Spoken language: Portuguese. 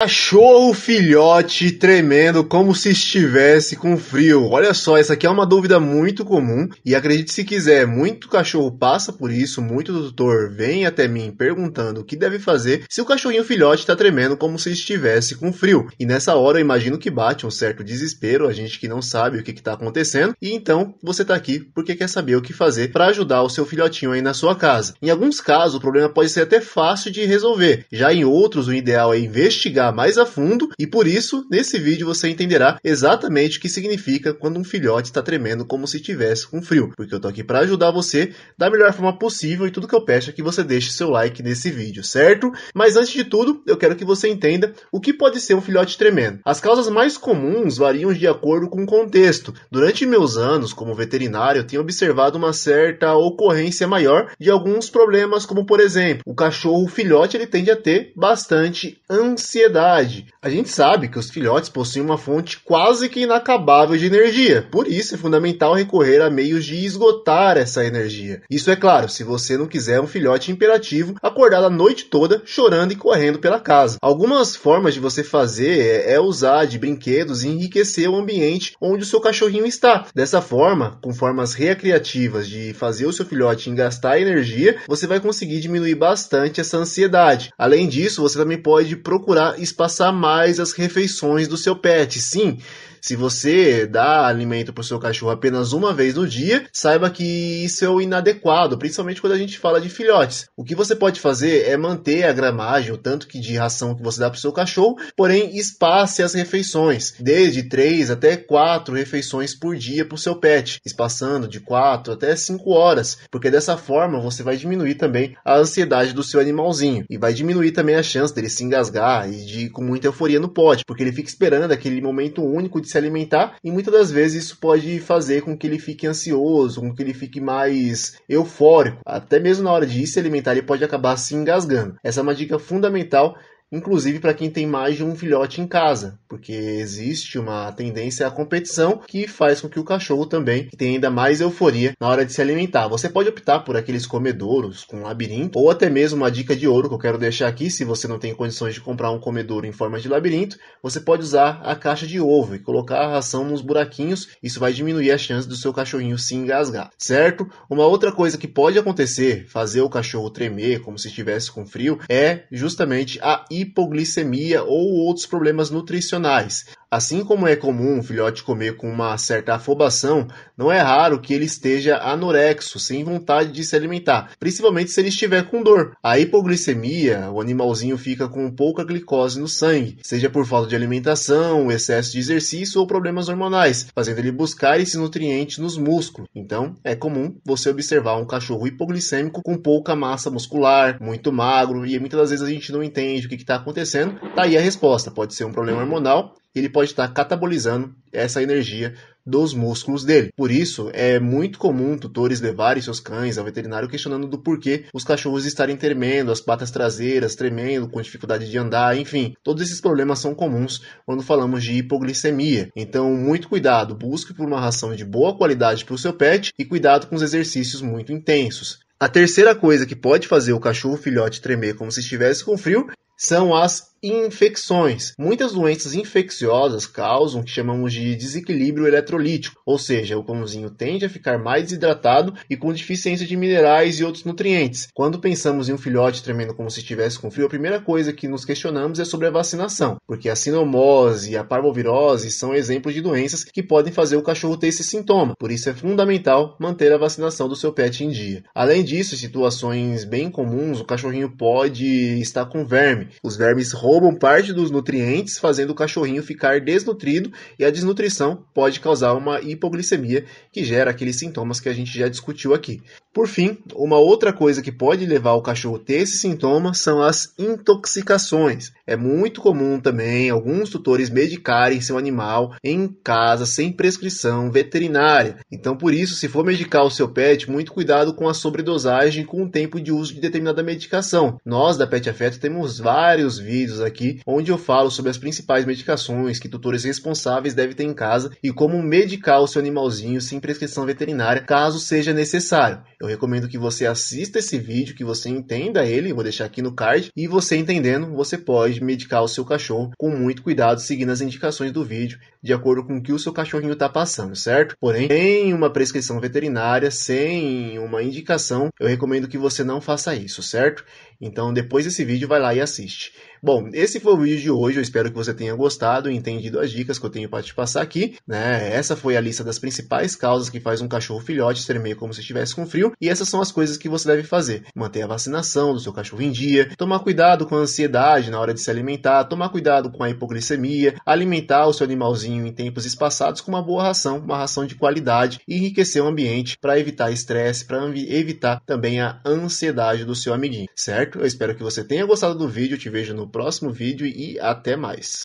Cachorro filhote tremendo como se estivesse com frio. Olha só, essa aqui é uma dúvida muito comum e acredite se quiser, muito cachorro passa por isso, muito tutor vem até mim perguntando o que deve fazer se o cachorrinho filhote está tremendo como se estivesse com frio. E nessa hora eu imagino que bate um certo desespero, a gente que não sabe o que está acontecendo e então você está aqui porque quer saber o que fazer para ajudar o seu filhotinho aí na sua casa. Em alguns casos o problema pode ser até fácil de resolver, já em outros o ideal é investigar explicar mais a fundo e por isso, nesse vídeo você entenderá exatamente o que significa quando um filhote está tremendo como se estivesse com frio, porque eu tô aqui para ajudar você da melhor forma possível e tudo que eu peço é que você deixe seu like nesse vídeo, certo? Mas antes de tudo, eu quero que você entenda o que pode ser um filhote tremendo. As causas mais comuns variam de acordo com o contexto. Durante meus anos como veterinário, eu tenho observado uma certa ocorrência maior de alguns problemas, como por exemplo, o cachorro filhote ele tende a ter bastante ansiedade sociedade. A gente sabe que os filhotes possuem uma fonte quase que inacabável de energia, por isso é fundamental recorrer a meios de esgotar essa energia. Isso é claro, se você não quiser um filhote imperativo acordado a noite toda chorando e correndo pela casa. Algumas formas de você fazer é, é usar de brinquedos e enriquecer o ambiente onde o seu cachorrinho está. Dessa forma, com formas recreativas de fazer o seu filhote gastar energia, você vai conseguir diminuir bastante essa ansiedade. Além disso, você também pode procurar espaçar mais as refeições do seu pet. Sim, se você dá alimento para o seu cachorro apenas uma vez no dia, saiba que isso é o inadequado, principalmente quando a gente fala de filhotes. O que você pode fazer é manter a gramagem, o tanto que de ração que você dá para o seu cachorro, porém espace as refeições, desde 3 até 4 refeições por dia para o seu pet, espaçando de 4 até 5 horas, porque dessa forma você vai diminuir também a ansiedade do seu animalzinho e vai diminuir também a chance dele se engasgar e de ir com muita euforia no pote, porque ele fica esperando aquele momento único de se alimentar, e muitas das vezes isso pode fazer com que ele fique ansioso, com que ele fique mais eufórico. Até mesmo na hora de se alimentar, ele pode acabar se engasgando. Essa é uma dica fundamental inclusive para quem tem mais de um filhote em casa, porque existe uma tendência à competição que faz com que o cachorro também tenha ainda mais euforia na hora de se alimentar. Você pode optar por aqueles comedouros com labirinto, ou até mesmo uma dica de ouro que eu quero deixar aqui, se você não tem condições de comprar um comedouro em forma de labirinto, você pode usar a caixa de ovo e colocar a ração nos buraquinhos, isso vai diminuir a chance do seu cachorrinho se engasgar, certo? Uma outra coisa que pode acontecer, fazer o cachorro tremer como se estivesse com frio, é justamente a hipoglicemia ou outros problemas nutricionais Assim como é comum um filhote comer com uma certa afobação, não é raro que ele esteja anorexo, sem vontade de se alimentar, principalmente se ele estiver com dor. A hipoglicemia, o animalzinho fica com pouca glicose no sangue, seja por falta de alimentação, excesso de exercício ou problemas hormonais, fazendo ele buscar esses nutrientes nos músculos. Então, é comum você observar um cachorro hipoglicêmico com pouca massa muscular, muito magro, e muitas das vezes a gente não entende o que está acontecendo. Tá aí a resposta: pode ser um problema hormonal ele pode estar catabolizando essa energia dos músculos dele. Por isso, é muito comum tutores levarem seus cães ao veterinário questionando do porquê os cachorros estarem tremendo, as patas traseiras tremendo, com dificuldade de andar, enfim. Todos esses problemas são comuns quando falamos de hipoglicemia. Então, muito cuidado, busque por uma ração de boa qualidade para o seu pet e cuidado com os exercícios muito intensos. A terceira coisa que pode fazer o cachorro filhote tremer como se estivesse com frio são as infecções. Muitas doenças infecciosas causam o que chamamos de desequilíbrio eletrolítico, ou seja, o pãozinho tende a ficar mais desidratado e com deficiência de minerais e outros nutrientes. Quando pensamos em um filhote tremendo como se estivesse com frio, a primeira coisa que nos questionamos é sobre a vacinação, porque a sinomose e a parvovirose são exemplos de doenças que podem fazer o cachorro ter esse sintoma. Por isso é fundamental manter a vacinação do seu pet em dia. Além disso, em situações bem comuns, o cachorrinho pode estar com verme. Os vermes roubam parte dos nutrientes, fazendo o cachorrinho ficar desnutrido e a desnutrição pode causar uma hipoglicemia que gera aqueles sintomas que a gente já discutiu aqui. Por fim, uma outra coisa que pode levar o cachorro a ter esse sintoma são as intoxicações. É muito comum também alguns tutores medicarem seu animal em casa sem prescrição veterinária. Então, por isso, se for medicar o seu pet, muito cuidado com a sobredosagem com o tempo de uso de determinada medicação. Nós da Pet Afeto temos vários vídeos aqui, onde eu falo sobre as principais medicações que tutores responsáveis devem ter em casa e como medicar o seu animalzinho sem prescrição veterinária, caso seja necessário. Eu recomendo que você assista esse vídeo, que você entenda ele, vou deixar aqui no card, e você entendendo, você pode medicar o seu cachorro com muito cuidado, seguindo as indicações do vídeo, de acordo com o que o seu cachorrinho está passando, certo? Porém, sem uma prescrição veterinária, sem uma indicação, eu recomendo que você não faça isso, certo? Então, depois desse vídeo, vai lá e assiste. Bom, esse foi o vídeo de hoje. Eu espero que você tenha gostado e entendido as dicas que eu tenho para te passar aqui. Né? Essa foi a lista das principais causas que faz um cachorro filhote tremer como se estivesse com frio. E essas são as coisas que você deve fazer: manter a vacinação do seu cachorro em dia, tomar cuidado com a ansiedade na hora de se alimentar, tomar cuidado com a hipoglicemia, alimentar o seu animalzinho em tempos espaçados com uma boa ração, uma ração de qualidade e enriquecer o ambiente para evitar estresse, para evitar também a ansiedade do seu amiguinho, certo? Eu espero que você tenha gostado do vídeo, te vejo no próximo vídeo e até mais.